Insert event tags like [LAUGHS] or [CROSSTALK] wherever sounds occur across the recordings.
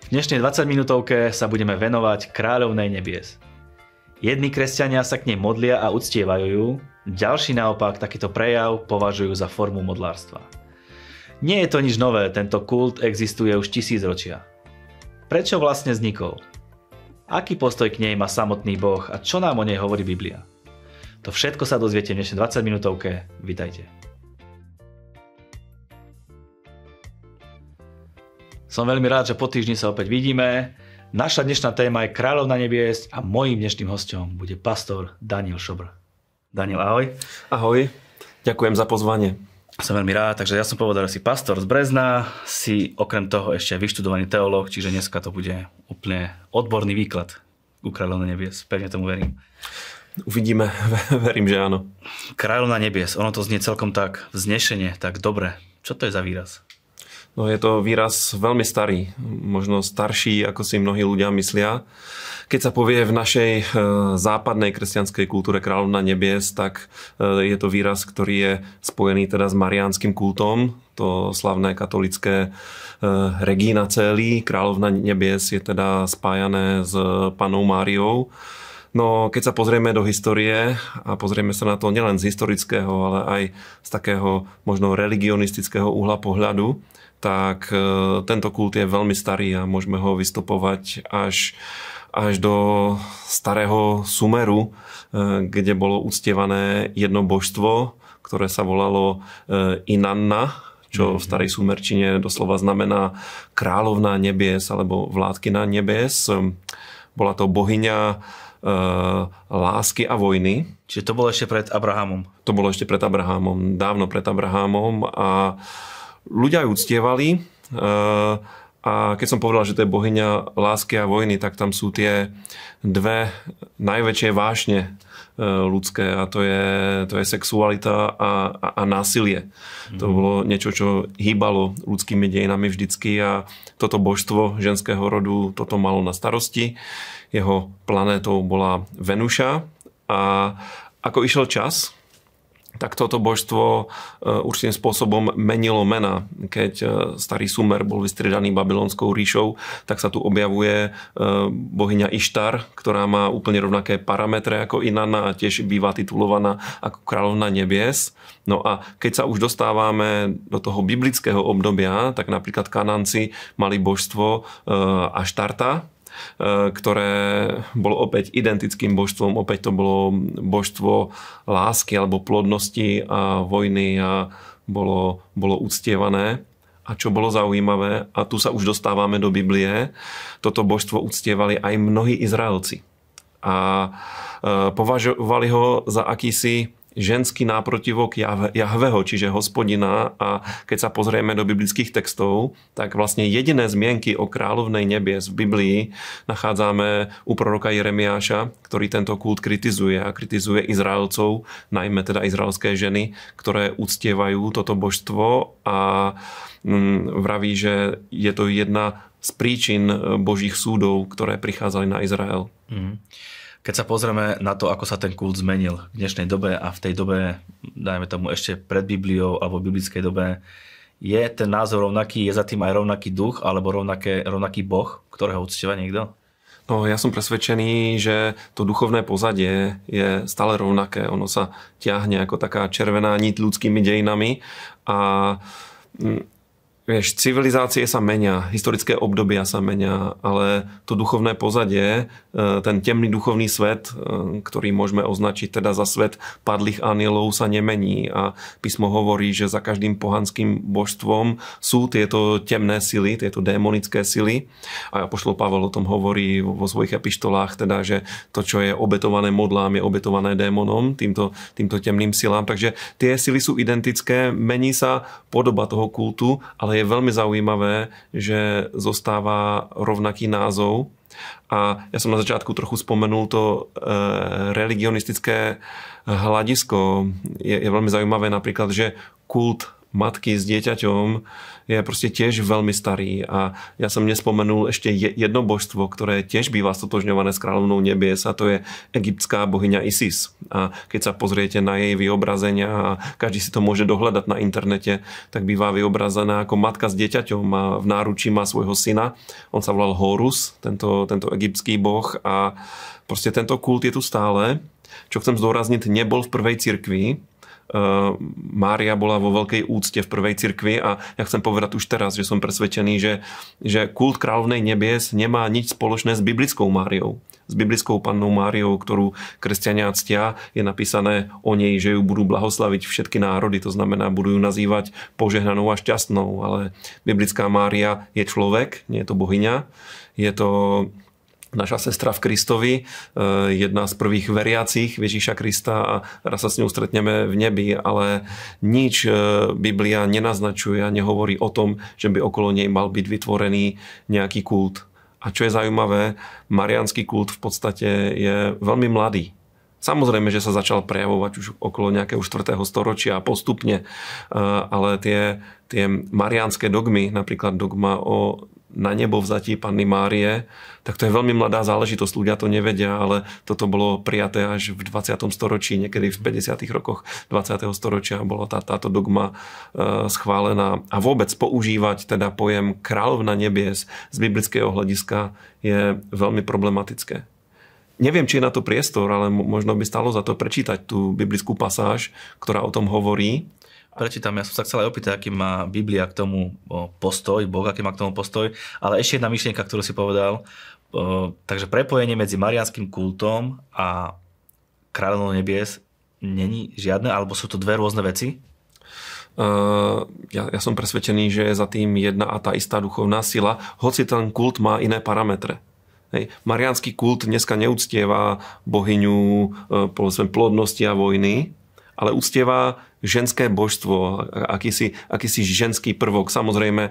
V dnešnej 20 minútovke sa budeme venovať kráľovnej nebies. Jedni kresťania sa k nej modlia a uctievajú ju, ďalší naopak takýto prejav považujú za formu modlárstva. Nie je to nič nové, tento kult existuje už tisíc ročia. Prečo vlastne vznikol? Aký postoj k nej má samotný Boh a čo nám o nej hovorí Biblia? To všetko sa dozviete v dnešnej 20 minútovke. Vitajte. Som veľmi rád, že po týždni sa opäť vidíme. Naša dnešná téma je Kráľovna nebies a mojím dnešným hostom bude pastor Daniel Šobr. Daniel, ahoj. Ahoj, ďakujem za pozvanie. Som veľmi rád, takže ja som povedal, že si pastor z Brezna, si okrem toho ešte vyštudovaný teológ, čiže dneska to bude úplne odborný výklad u kráľovna nebies. Pevne tomu verím. Uvidíme, [LAUGHS] verím, že áno. Kráľovna nebies, ono to znie celkom tak vznešenie, tak dobre. Čo to je za výraz? No je to výraz veľmi starý, možno starší, ako si mnohí ľudia myslia. Keď sa povie v našej e, západnej kresťanskej kultúre kráľovna nebies, tak e, je to výraz, ktorý je spojený teda s mariánskym kultom. To slavné katolické e, regína celý. kráľovna nebies, je teda spájané s panou Máriou. No keď sa pozrieme do histórie a pozrieme sa na to nielen z historického, ale aj z takého možno religionistického uhla pohľadu, tak e, tento kult je veľmi starý a môžeme ho vystupovať až, až do starého Sumeru, e, kde bolo uctievané jedno božstvo, ktoré sa volalo e, Inanna, čo v mhm. starej sumerčine doslova znamená královná nebies alebo na nebies. Bola to bohyňa lásky a vojny. Čiže to bolo ešte pred Abrahamom. To bolo ešte pred Abrahamom, dávno pred Abrahamom a uh, Ľudia ju uctievali eh, a keď som povedal, že to je bohyňa lásky a vojny, tak tam sú tie dve najväčšie vášne eh, ľudské a to je, to je sexualita a, a, a násilie. mm To mhm. bolo niečo, čo hýbalo ľudskými dejinami vždycky a toto božstvo ženského rodu toto malo na starosti. Jeho planétou bola Venuša a ako išiel čas, tak toto božstvo e, určitým spôsobom menilo mena. Keď e, starý Sumer bol vystriedaný babylonskou ríšou, tak sa tu objavuje e, bohyňa Ištar, ktorá má úplne rovnaké parametre ako Inanna a tiež býva titulovaná ako kráľovna nebies. No a keď sa už dostávame do toho biblického obdobia, tak napríklad Kananci mali božstvo Aštarta, E, ktoré bolo opäť identickým božstvom, opäť to bolo božstvo lásky alebo plodnosti a vojny a bolo, bolo uctievané. A čo bolo zaujímavé, a tu sa už dostávame do Biblie, toto božstvo uctievali aj mnohí Izraelci. A e, považovali ho za akýsi ženský náprotivok Jahveho, čiže hospodina a keď sa pozrieme do biblických textov, tak vlastne jediné zmienky o kráľovnej nebies v Biblii nachádzame u proroka Jeremiáša, ktorý tento kult kritizuje a kritizuje Izraelcov, najmä teda izraelské ženy, ktoré uctievajú toto božstvo a mm, vraví, že je to jedna z príčin e, božích súdov, ktoré prichádzali na Izrael. Mm. Keď sa pozrieme na to, ako sa ten kult zmenil v dnešnej dobe a v tej dobe, dajme tomu ešte pred Bibliou alebo biblickej dobe, je ten názor rovnaký, je za tým aj rovnaký duch alebo rovnaké, rovnaký boh, ktorého uctieva niekto? No, ja som presvedčený, že to duchovné pozadie je stále rovnaké. Ono sa ťahne ako taká červená nit ľudskými dejinami a mm, vieš, civilizácie sa menia, historické obdobia sa menia, ale to duchovné pozadie, e, ten temný duchovný svet, e, ktorý môžeme označiť teda za svet padlých anielov, sa nemení. A písmo hovorí, že za každým pohanským božstvom sú tieto temné sily, tieto démonické sily. A pošlo Pavel o tom hovorí vo svojich epištolách, teda, že to, čo je obetované modlám, je obetované démonom, týmto, týmto temným silám. Takže tie sily sú identické, mení sa podoba toho kultu, ale ale je veľmi zaujímavé, že zostáva rovnaký názov. A ja som na začiatku trochu spomenul to e, religionistické hľadisko. Je, je veľmi zaujímavé napríklad, že kult matky s dieťaťom je proste tiež veľmi starý a ja som nespomenul ešte jedno božstvo, ktoré tiež býva stotožňované s kráľovnou nebies a to je egyptská bohyňa Isis. A keď sa pozriete na jej vyobrazenia a každý si to môže dohľadať na internete, tak býva vyobrazená ako matka s dieťaťom a v náručí má svojho syna. On sa volal Horus, tento, tento egyptský boh a proste tento kult je tu stále. Čo chcem zdôrazniť, nebol v prvej cirkvi, Eh, Mária bola vo veľkej úcte v prvej cirkvi a ja chcem povedať už teraz, že som presvedčený, že, že kult kráľovnej nebies nemá nič spoločné s biblickou Máriou. S biblickou pannou Máriou, ktorú kresťania ctia, je napísané o nej, že ju budú blahoslaviť všetky národy, to znamená, budú ju nazývať požehnanou a šťastnou, ale biblická Mária je človek, nie je to bohyňa, je to naša sestra v Kristovi, e, jedna z prvých veriacich Ježíša Krista a raz sa s ňou stretneme v nebi, ale nič e, Biblia nenaznačuje a nehovorí o tom, že by okolo nej mal byť vytvorený nejaký kult. A čo je zaujímavé, marianský kult v podstate je veľmi mladý. Samozrejme, že sa začal prejavovať už okolo nejakého 4. storočia a postupne, e, ale tie, tie mariánske dogmy, napríklad dogma o na nebo vzatí Panny Márie, tak to je veľmi mladá záležitosť, ľudia to nevedia, ale toto bolo prijaté až v 20. storočí, niekedy v 50. rokoch 20. storočia bola tá, táto dogma e, schválená. A vôbec používať teda pojem kráľovna nebies z biblického hľadiska je veľmi problematické. Neviem, či je na to priestor, ale možno by stalo za to prečítať tú biblickú pasáž, ktorá o tom hovorí prečítam, ja som sa chcel aj opýtať, aký má Biblia k tomu postoj, Boh, aký má k tomu postoj, ale ešte jedna myšlienka, ktorú si povedal, takže prepojenie medzi marianským kultom a kráľovnou nebies není žiadne, alebo sú to dve rôzne veci? Uh, ja, ja som presvedčený, že je za tým jedna a tá istá duchovná sila, hoci ten kult má iné parametre. Hej. Mariánsky kult dneska neúctieva bohyňu e, plodnosti a vojny, ale úctieva ženské božstvo, akýsi, akýsi ženský prvok. Samozrejme, e,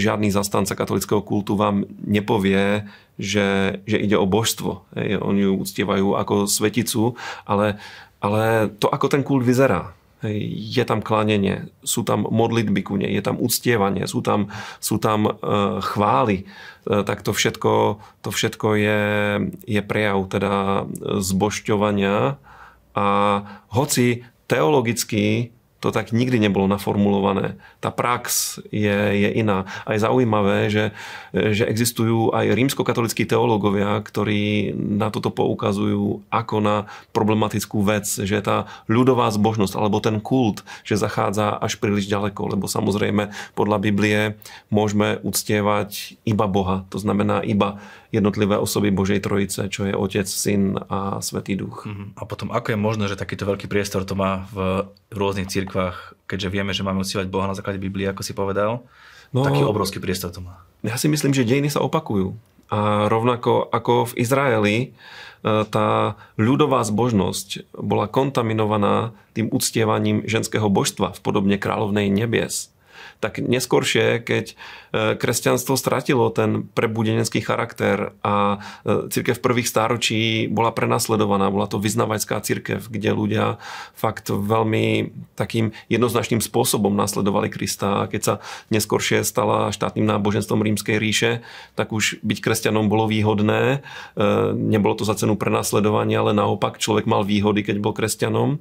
žiadny zastanca katolického kultu vám nepovie, že, že ide o božstvo. Oni ju uctievajú ako sveticu, ale, ale to, ako ten kult vyzerá, je tam klanenie, sú tam modlitby ku nej, je tam uctievanie, sú tam, sú tam e, chvály, e, tak to všetko, to všetko je, je prejav teda zbošťovania a hoci teologicky to tak nikdy nebolo naformulované. Tá prax je, je iná. A je zaujímavé, že, že existujú aj rímskokatolickí teológovia, ktorí na toto poukazujú ako na problematickú vec, že tá ľudová zbožnosť alebo ten kult, že zachádza až príliš ďaleko, lebo samozrejme podľa Biblie môžeme uctievať iba Boha, to znamená iba jednotlivé osoby Božej Trojice, čo je Otec, Syn a Svetý Duch. Mhm. A potom ako je možné, že takýto veľký priestor to má v rôznych cirkvách, keďže vieme, že máme ucívať Boha na základe Biblie, ako si povedal? No, taký obrovský priestor to má. Ja si myslím, že dejiny sa opakujú. A rovnako ako v Izraeli, e, tá ľudová zbožnosť bola kontaminovaná tým uctievaním ženského božstva v podobne kráľovnej nebies tak neskôršie, keď e, kresťanstvo stratilo ten prebudenecký charakter a e, církev prvých stáročí bola prenasledovaná, bola to vyznavačská církev, kde ľudia fakt veľmi takým jednoznačným spôsobom nasledovali Krista a keď sa neskôršie stala štátnym náboženstvom rímskej ríše, tak už byť kresťanom bolo výhodné, e, nebolo to za cenu prenasledovania, ale naopak človek mal výhody, keď bol kresťanom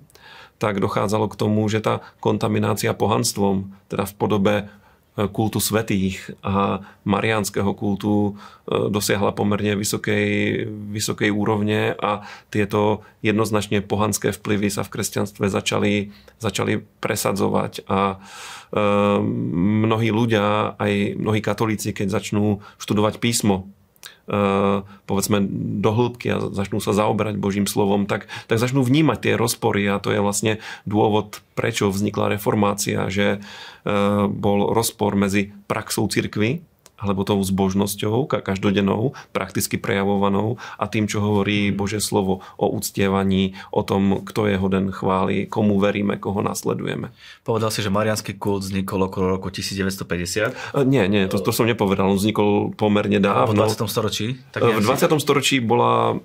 tak docházalo k tomu, že ta kontaminácia pohanstvom, teda v podobe e, kultu svetých a mariánského kultu e, dosiahla pomerne vysokej, vysokej úrovne a tieto jednoznačne pohanské vplyvy sa v kresťanstve začali, začali presadzovať a e, mnohí ľudia, aj mnohí katolíci, keď začnú študovať písmo, Eh, povedzme do hĺbky a začnú sa zaoberať Božím slovom, tak, tak začnú vnímať tie rozpory a to je vlastne dôvod, prečo vznikla reformácia, že eh, bol rozpor medzi praxou cirkvy alebo tou zbožnosťou, každodennou, prakticky prejavovanou a tým, čo hovorí mhm. Bože slovo o uctievaní, o tom, kto je hoden chváli, komu veríme, koho nasledujeme. Povedal si, že marianský kult vznikol okolo roku 1950? E, nie, nie, to, to som nepovedal. On vznikol pomerne dávno. V 20. storočí? Tak e, v 20. storočí bola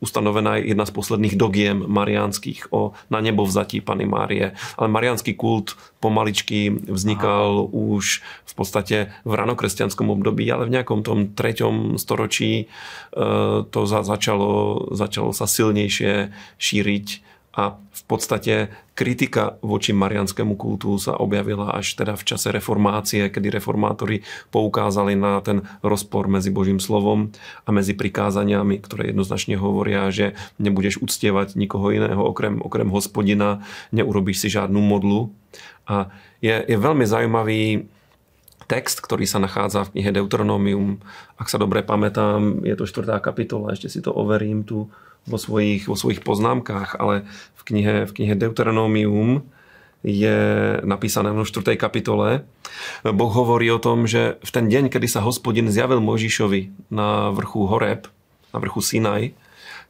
ustanovená jedna z posledných dogiem mariánskych o na nebo vzatí Pany Márie. Ale mariánsky kult pomaličky vznikal Aha. už v podstate v ranokresťanskom období, ale v nejakom tom treťom storočí e, to za, začalo, začalo sa silnejšie šíriť a v podstate kritika voči marianskému kultu sa objavila až teda v čase reformácie, kedy reformátori poukázali na ten rozpor medzi Božím slovom a medzi prikázaniami, ktoré jednoznačne hovoria, že nebudeš uctievať nikoho iného okrem, okrem hospodina, neurobíš si žiadnu modlu. A je, je veľmi zaujímavý text, ktorý sa nachádza v knihe Deuteronomium. Ak sa dobre pamätám, je to 4. kapitola, ešte si to overím tu vo svojich, vo svojich poznámkách, ale v knihe, v knihe Deuteronomium je napísané v 4. kapitole. Boh hovorí o tom, že v ten deň, kedy sa hospodin zjavil Mojžišovi na vrchu Horeb, na vrchu Sinaj,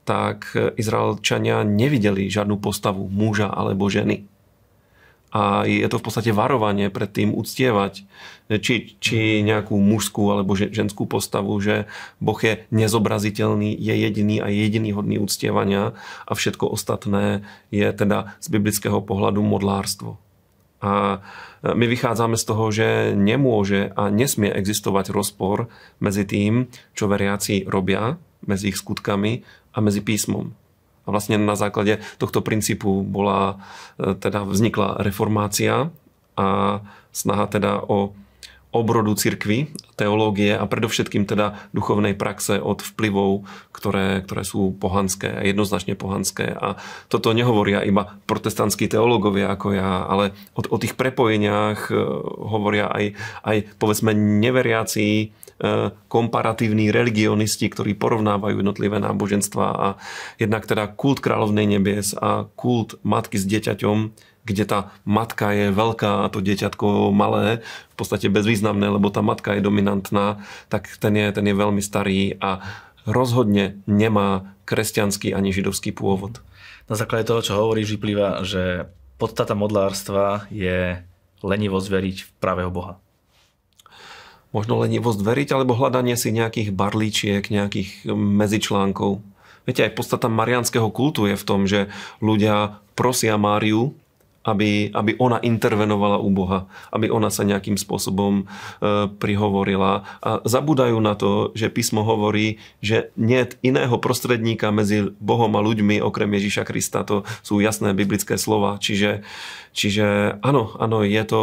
tak Izraelčania nevideli žiadnu postavu muža alebo ženy a je to v podstate varovanie pred tým uctievať či, či nejakú mužskú alebo ženskú postavu, že Boh je nezobraziteľný, je jediný a je jediný hodný uctievania a všetko ostatné je teda z biblického pohľadu modlárstvo. A e, my vychádzame z toho, že nemôže a nesmie existovať rozpor medzi tým, čo veriaci robia, medzi ich skutkami a medzi písmom. A vlastne na základe tohto princípu bola, e, teda vznikla reformácia a snaha teda o obrodu cirkvy, teológie a predovšetkým teda duchovnej praxe od vplyvov, ktoré, ktoré sú pohanské, jednoznačne pohanské. A toto nehovoria iba protestantskí teológovia ako ja, ale o, o tých prepojeniach e, hovoria aj, aj povedzme neveriaci E, komparatívni religionisti, ktorí porovnávajú jednotlivé náboženstva a jednak teda kult kráľovnej nebies a kult matky s dieťaťom, kde tá matka je veľká a to dieťatko malé, v podstate bezvýznamné, lebo tá matka je dominantná, tak ten je, ten je veľmi starý a rozhodne nemá kresťanský ani židovský pôvod. Na základe toho, čo hovoríš, vyplýva, že podstata modlárstva je lenivosť veriť v pravého Boha možno lenivosť veriť, alebo hľadanie si nejakých barlíčiek, nejakých medzičlánkov. Viete, aj podstata marianského kultu je v tom, že ľudia prosia Máriu, aby, aby ona intervenovala u Boha, aby ona sa nejakým spôsobom e, prihovorila. A zabudajú na to, že písmo hovorí, že nie iného prostredníka medzi Bohom a ľuďmi okrem Ježíša Krista. To sú jasné biblické slova. Čiže, čiže áno, áno, je to,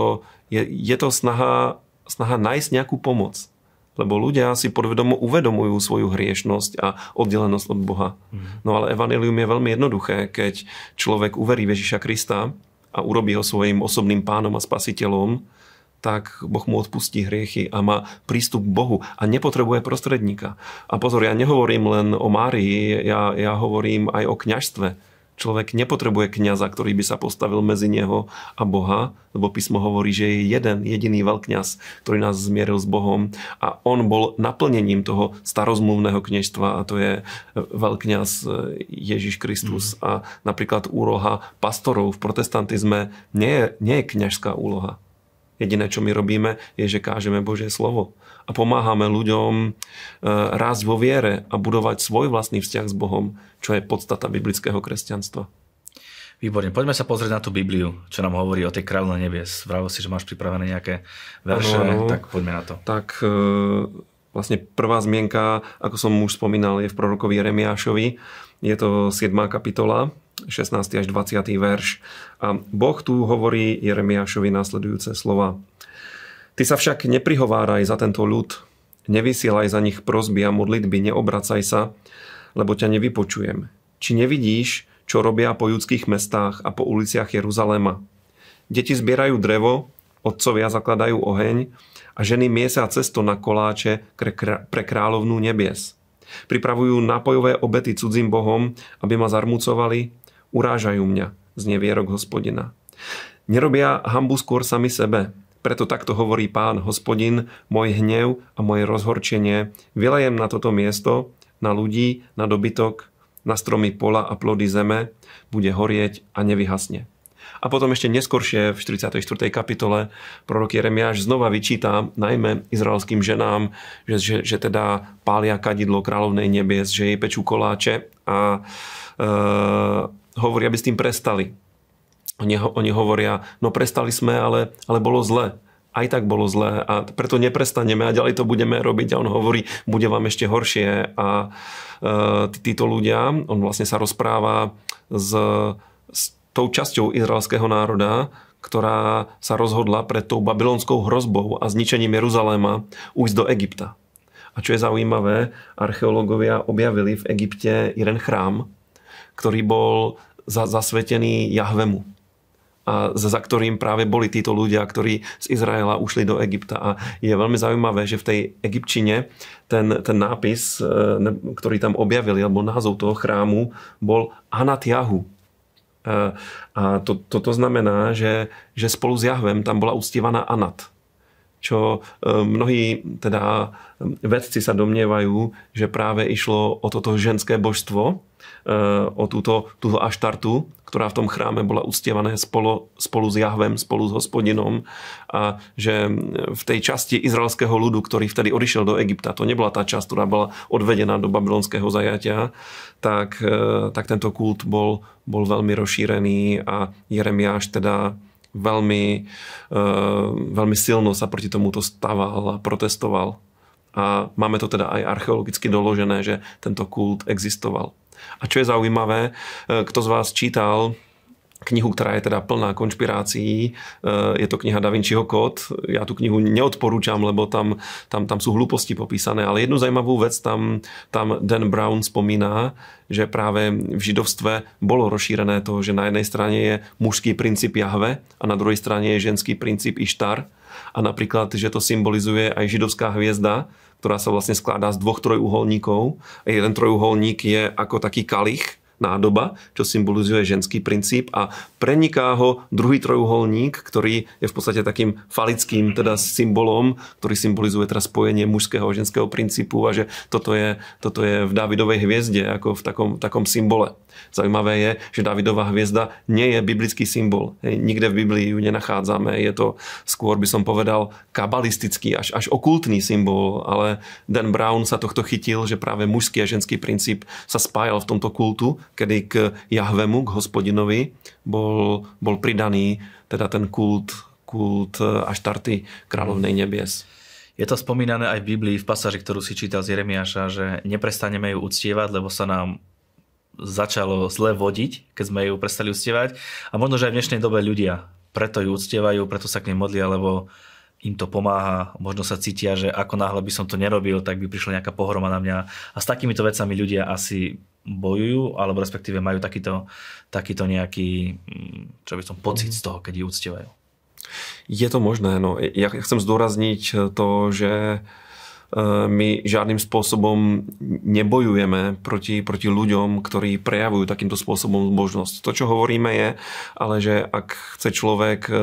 je, je to snaha snaha nájsť nejakú pomoc. Lebo ľudia si podvedomo uvedomujú svoju hriešnosť a oddelenosť od Boha. Mhm. No ale evanilium je veľmi jednoduché, keď človek uverí Ježiša Krista a urobí ho svojim osobným pánom a spasiteľom, tak Boh mu odpustí hriechy a má prístup k Bohu a nepotrebuje prostredníka. A pozor, ja nehovorím len o Márii, ja, ja hovorím aj o kňažstve Človek nepotrebuje kniaza, ktorý by sa postavil medzi neho a Boha, lebo písmo hovorí, že je jeden, jediný veľkňaz, ktorý nás zmieril s Bohom a on bol naplnením toho starozmluvného kniežstva a to je veľkňaz e, Ježiš Kristus. Mm. A napríklad úloha pastorov v protestantizme nie je, nie je kniažská úloha. Jediné, čo my robíme, je, že kážeme Božie slovo a pomáhame ľuďom e, rásť vo viere a budovať svoj vlastný vzťah s Bohom, čo je podstata biblického kresťanstva. Výborne, poďme sa pozrieť na tú Bibliu, čo nám hovorí o tej kráľovnej nebies. Vravil si, že máš pripravené nejaké verše, ano, tak poďme na to. Tak e, vlastne prvá zmienka, ako som už spomínal, je v prorokovi Jeremiášovi. Je to 7. kapitola, 16. až 20. verš. A Boh tu hovorí Jeremiášovi následujúce slova. Ty sa však neprihováraj za tento ľud, nevysielaj za nich prozby a modlitby, neobracaj sa, lebo ťa nevypočujem. Či nevidíš, čo robia po judských mestách a po uliciach Jeruzaléma? Deti zbierajú drevo, otcovia zakladajú oheň a ženy miesia cesto na koláče pre kráľovnú nebies. Pripravujú nápojové obety cudzím bohom, aby ma zarmucovali urážajú mňa, znie vierok hospodina. Nerobia hambu skôr sami sebe, preto takto hovorí pán hospodin, môj hnev a moje rozhorčenie vylejem na toto miesto, na ľudí, na dobytok, na stromy pola a plody zeme, bude horieť a nevyhasne. A potom ešte neskoršie v 44. kapitole prorok Jeremiáš znova vyčítá najmä izraelským ženám, že, že, že teda pália kadidlo kráľovnej nebies, že jej pečú koláče a, e, hovorí, aby s tým prestali. Oni, oni hovoria, no prestali sme, ale, ale bolo zle. Aj tak bolo zle a preto neprestaneme a ďalej to budeme robiť. A on hovorí, bude vám ešte horšie. A e, títo ľudia, on vlastne sa rozpráva s, s tou časťou izraelského národa, ktorá sa rozhodla pred tou babylonskou hrozbou a zničením Jeruzaléma ujsť do Egypta. A čo je zaujímavé, archeológovia objavili v Egypte jeden chrám, ktorý bol za, zasvetený Jahvemu a za ktorým práve boli títo ľudia, ktorí z Izraela ušli do Egypta. A je veľmi zaujímavé, že v tej egyptčine ten, ten nápis, e, ktorý tam objavili, alebo názov toho chrámu, bol Anat Jahu. E, a to, toto znamená, že, že spolu s Jahvem tam bola uctievaná Anat čo e, mnohí teda e, vedci sa domnievajú, že práve išlo o toto ženské božstvo, e, o túto, túto aštartu, ktorá v tom chráme bola uctievaná spolu, spolu s Jahvem, spolu s hospodinom a že v tej časti izraelského ľudu, ktorý vtedy odišiel do Egypta, to nebola tá časť, ktorá bola odvedená do babylonského zajatia, tak, tak tento kult bol, bol veľmi rozšírený a Jeremiáš teda veľmi, e, veľmi silno sa proti tomuto staval a protestoval. A máme to teda aj archeologicky doložené, že tento kult existoval. A čo je zaujímavé, e, kto z vás čítal knihu, ktorá je teda plná konšpirácií. E, je to kniha Da Vinciho kód. Ja tú knihu neodporúčam, lebo tam, tam, tam sú hlúposti popísané, ale jednu zajímavú vec tam, tam Dan Brown spomíná, že právě v židovstve bylo rozšírené to, že na jedné straně je mužský princip Jahve a na druhé straně je ženský princip Ištar. A například, že to symbolizuje aj židovská hvězda, která se vlastně skládá z dvoch trojuholníků. A jeden trojuholník je jako taký kalich, nádoba, čo symbolizuje ženský princíp a preniká ho druhý trojuholník, ktorý je v podstate takým falickým teda symbolom, ktorý symbolizuje teda spojenie mužského a ženského princípu a že toto je, toto je v Dávidovej hviezde ako v takom, takom symbole. Zaujímavé je, že Dávidová hviezda nie je biblický symbol. Hej, nikde v Biblii ju nenachádzame. Je to skôr, by som povedal, kabalistický, až, až okultný symbol, ale Dan Brown sa tohto chytil, že práve mužský a ženský princíp sa spájal v tomto kultu kedy k Jahvemu, k hospodinovi, bol, bol pridaný teda ten kult, kult eh, Aštarty, kráľovnej nebies. Je to spomínané aj v Biblii, v pasáži, ktorú si čítal z Jeremiáša, že neprestaneme ju uctievať, lebo sa nám začalo zle vodiť, keď sme ju prestali uctievať. A možno, že aj v dnešnej dobe ľudia preto ju uctievajú, preto sa k nej modlia, lebo im to pomáha, možno sa cítia, že ako náhle by som to nerobil, tak by prišla nejaká pohroma na mňa. A s takýmito vecami ľudia asi bojujú, alebo respektíve majú takýto, takýto nejaký, mm, čo by som, pocit z mhm. toho, keď ju uctievajú. Je to možné, no. Ja chcem zdôrazniť to, že e, my žádným spôsobom nebojujeme proti, proti ľuďom, ktorí prejavujú takýmto spôsobom zbožnosť. To, čo hovoríme je, ale že ak chce človek e,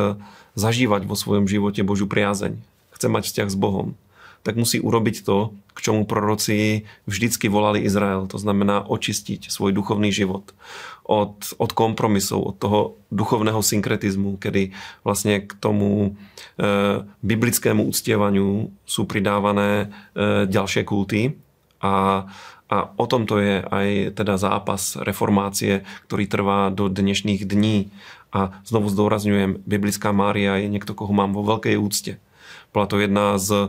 zažívať vo svojom živote Božiu priazeň, chce mať vzťah s Bohom, tak musí urobiť to, k čomu proroci vždycky volali Izrael. To znamená očistiť svoj duchovný život od, od kompromisov, od toho duchovného synkretizmu, kedy vlastne k tomu e, biblickému uctievaniu sú pridávané e, ďalšie kulty a, a o tom to je aj teda zápas reformácie, ktorý trvá do dnešných dní. A znovu zdôrazňujem, biblická Mária je niekto, koho mám vo veľkej úcte. Bola to jedna z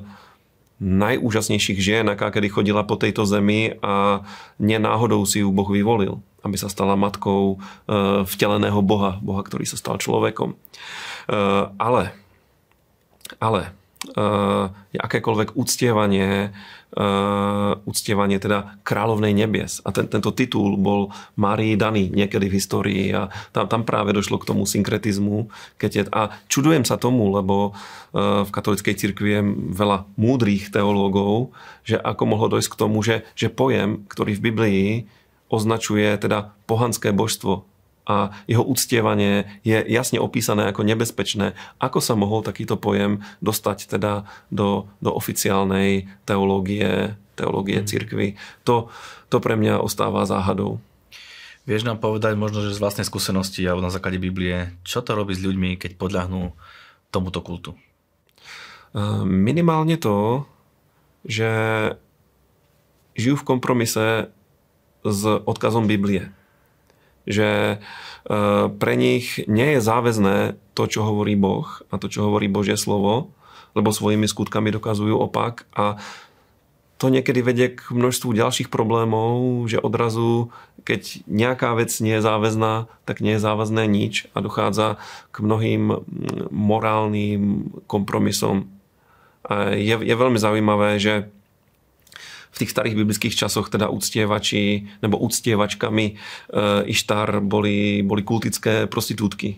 najúžasnejších žien, aká kedy chodila po tejto zemi a nenáhodou si ju Boh vyvolil, aby sa stala matkou e, vteleného Boha, Boha, ktorý sa stal človekom. E, ale, ale Eh, je akékoľvek uctievanie, eh, uctievanie teda kráľovnej nebies. A ten, tento titul bol Marii daný niekedy v histórii a tam, tam práve došlo k tomu synkretizmu. Keď je, a čudujem sa tomu, lebo eh, v katolickej cirkvi je veľa múdrých teológov, že ako mohlo dojsť k tomu, že, že pojem, ktorý v Biblii označuje teda pohanské božstvo, a jeho uctievanie je jasne opísané ako nebezpečné. Ako sa mohol takýto pojem dostať teda do, do oficiálnej teológie, teológie mm. církvy? To, to pre mňa ostáva záhadou. Vieš nám povedať možno, že z vlastnej skúsenosti alebo na základe Biblie, čo to robí s ľuďmi, keď podľahnú tomuto kultu? Ehm, minimálne to, že žijú v kompromise s odkazom Biblie že e, pre nich nie je záväzné to, čo hovorí Boh a to, čo hovorí Božie slovo, lebo svojimi skutkami dokazujú opak a to niekedy vedie k množstvu ďalších problémov, že odrazu, keď nejaká vec nie je záväzná, tak nie je záväzné nič a dochádza k mnohým mm, morálnym kompromisom. Je, je veľmi zaujímavé, že v tých starých biblických časoch teda uctievači nebo uctievačkami e, Ištar boli, boli kultické prostitútky.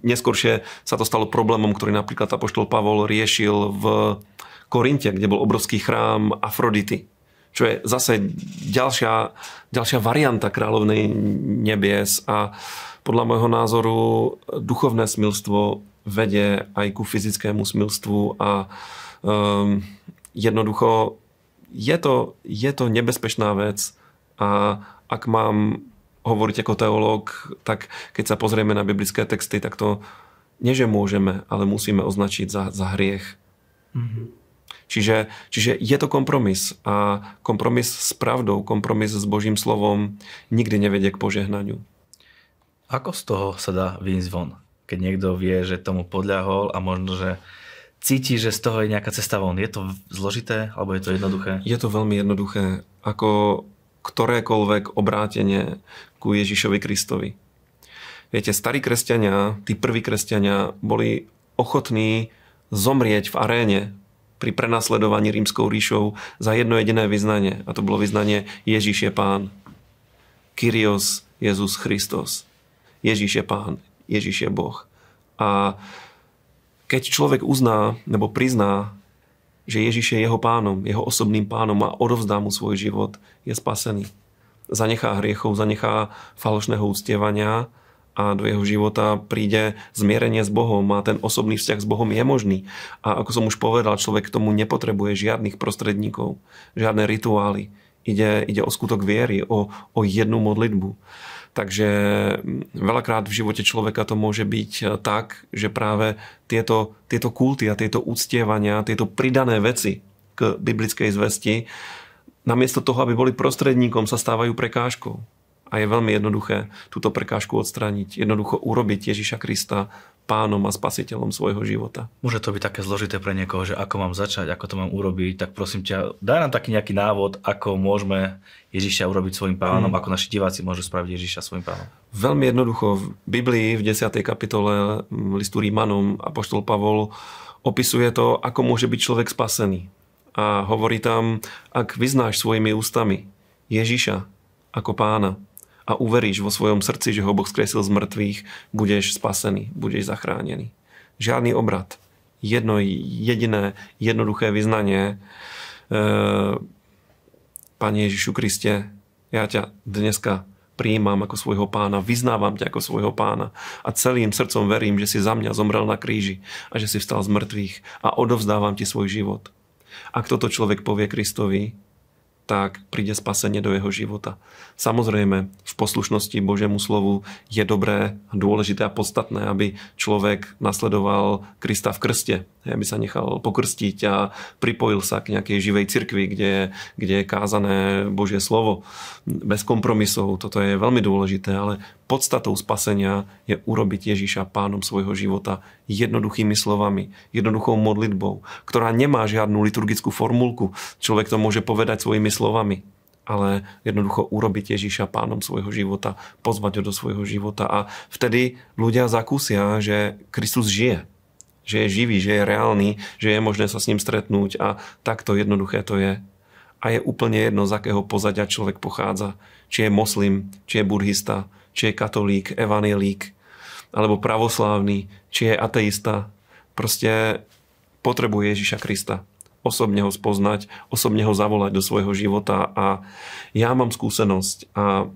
Neskôršie sa to stalo problémom, ktorý napríklad Apoštol Pavol riešil v Korinte, kde bol obrovský chrám Afrodity čo je zase ďalšia, ďalšia varianta kráľovnej nebies a podľa môjho názoru duchovné smilstvo vedie aj ku fyzickému smilstvu a um, jednoducho je to, je to nebezpečná vec a ak mám hovoriť ako teológ, tak keď sa pozrieme na biblické texty, tak to nie, že môžeme, ale musíme označiť za, za hriech. Mm-hmm. Čiže, čiže je to kompromis a kompromis s pravdou, kompromis s Božím slovom nikdy nevedie k požehnaniu. Ako z toho sa dá výjsť von? Keď niekto vie, že tomu podľahol a možno, že cíti, že z toho je nejaká cesta von. Je to zložité, alebo je to jednoduché? Je to veľmi jednoduché. Ako ktorékoľvek obrátenie ku Ježišovi Kristovi. Viete, starí kresťania, tí prví kresťania boli ochotní zomrieť v aréne pri prenasledovaní rímskou ríšou za jedno jediné vyznanie. A to bolo vyznanie Ježiš je pán. Kyrios Jezus Christos. Ježiš je pán. Ježiš je Boh. A keď človek uzná nebo prizná, že Ježiš je jeho pánom, jeho osobným pánom a odovzdá mu svoj život, je spasený. Zanechá hriechov, zanechá falošného ústievania a do jeho života príde zmierenie s Bohom a ten osobný vzťah s Bohom je možný. A ako som už povedal, človek k tomu nepotrebuje žiadnych prostredníkov, žiadne rituály. Ide, ide o skutok viery, o, o jednu modlitbu. Takže veľakrát v živote človeka to môže byť eh, tak, že práve tieto, tieto kulty a tieto úctievania, tieto pridané veci k biblickej zvesti, namiesto toho, aby boli prostredníkom, sa stávajú prekážkou a je veľmi jednoduché túto prekážku odstrániť. Jednoducho urobiť Ježiša Krista pánom a spasiteľom svojho života. Môže to byť také zložité pre niekoho, že ako mám začať, ako to mám urobiť, tak prosím ťa, daj nám taký nejaký návod, ako môžeme Ježiša urobiť svojim pánom, hmm. ako naši diváci môžu spraviť Ježiša svojim pánom. Veľmi jednoducho. V Biblii v 10. kapitole mm, listu Rímanom poštol Pavol opisuje to, ako môže byť človek spasený. A hovorí tam, ak vyznáš svojimi ústami Ježiša ako pána a uveríš vo svojom srdci, že ho Boh skresil z mŕtvych, budeš spasený, budeš zachránený. Žiadny obrad. Jedno jediné, jednoduché vyznanie. E, Pane Ježišu Kriste, ja ťa dneska prijímam ako svojho pána, vyznávam ťa ako svojho pána a celým srdcom verím, že si za mňa zomrel na kríži a že si vstal z mŕtvych a odovzdávam ti svoj život. Ak toto človek povie Kristovi, tak príde spasenie do jeho života. Samozrejme, v poslušnosti Božiemu slovu je dobré, dôležité a podstatné, aby človek nasledoval Krista v krste, aby sa nechal pokrstiť a pripojil sa k nejakej živej cirkvi, kde, kde je kázané Božie slovo bez kompromisov. Toto je veľmi dôležité, ale podstatou spasenia je urobiť Ježíša pánom svojho života jednoduchými slovami, jednoduchou modlitbou, ktorá nemá žiadnu liturgickú formulku. Človek to môže povedať svojimi slovami ale jednoducho urobiť Ježiša pánom svojho života, pozvať ho do svojho života a vtedy ľudia zakúsia, že Kristus žije že je živý, že je reálny, že je možné sa s ním stretnúť a takto jednoduché to je. A je úplne jedno, z akého pozadia človek pochádza. Či je moslim, či je burhista, či je katolík, evanelík, alebo pravoslávny, či je ateista. Proste potrebuje Ježiša Krista. Osobne ho spoznať, osobne ho zavolať do svojho života. A ja mám skúsenosť a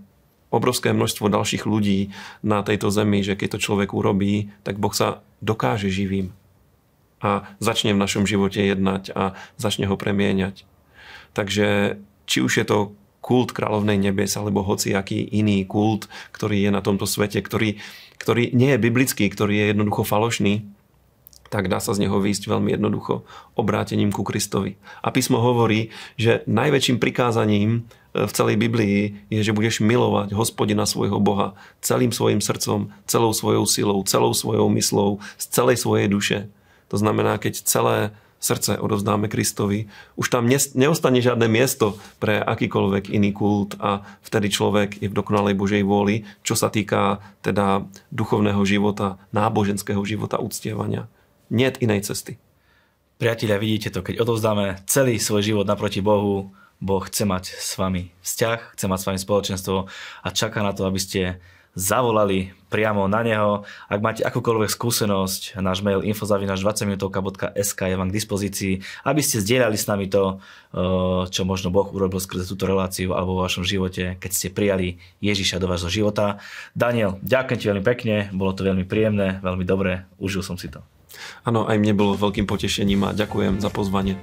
obrovské množstvo dalších ľudí na tejto zemi, že keď to človek urobí, tak Boh sa dokáže živým a začne v našom živote jednať a začne ho premieňať. Takže či už je to kult kráľovnej nebes alebo hociaký iný kult, ktorý je na tomto svete, ktorý, ktorý nie je biblický, ktorý je jednoducho falošný, tak dá sa z neho výjsť veľmi jednoducho obrátením ku Kristovi. A písmo hovorí, že najväčším prikázaním e, v celej Biblii je, že budeš milovať hospodina svojho Boha celým svojim srdcom, celou svojou silou, celou svojou myslou, z celej svojej duše to znamená, keď celé srdce odovzdáme Kristovi, už tam neostane žiadne miesto pre akýkoľvek iný kult a vtedy človek je v dokonalej Božej vôli, čo sa týka teda duchovného života, náboženského života, uctievania. Nie inej cesty. Priatelia, vidíte to, keď odovzdáme celý svoj život naproti Bohu, Boh chce mať s vami vzťah, chce mať s vami spoločenstvo a čaká na to, aby ste zavolali priamo na neho. Ak máte akúkoľvek skúsenosť, náš mail infozavinaš 20 minutovka.sk je vám k dispozícii, aby ste zdieľali s nami to, eh, čo možno Boh urobil skrze túto reláciu alebo vo vašom živote, keď ste prijali Ježiša do vášho života. Daniel, ďakujem ti veľmi pekne, bolo to veľmi príjemné, veľmi dobre, užil som si to. Áno, aj mne bolo veľkým potešením a ďakujem za pozvanie.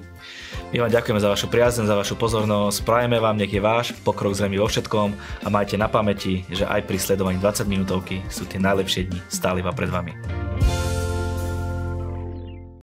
My vám ďakujeme za vašu priazň, za vašu pozornosť. Prajeme vám, nech je váš pokrok zrejme vo všetkom a majte na pamäti, že aj pri sledovaní 20 minútovky sú tie najlepšie dni stále iba pred vami.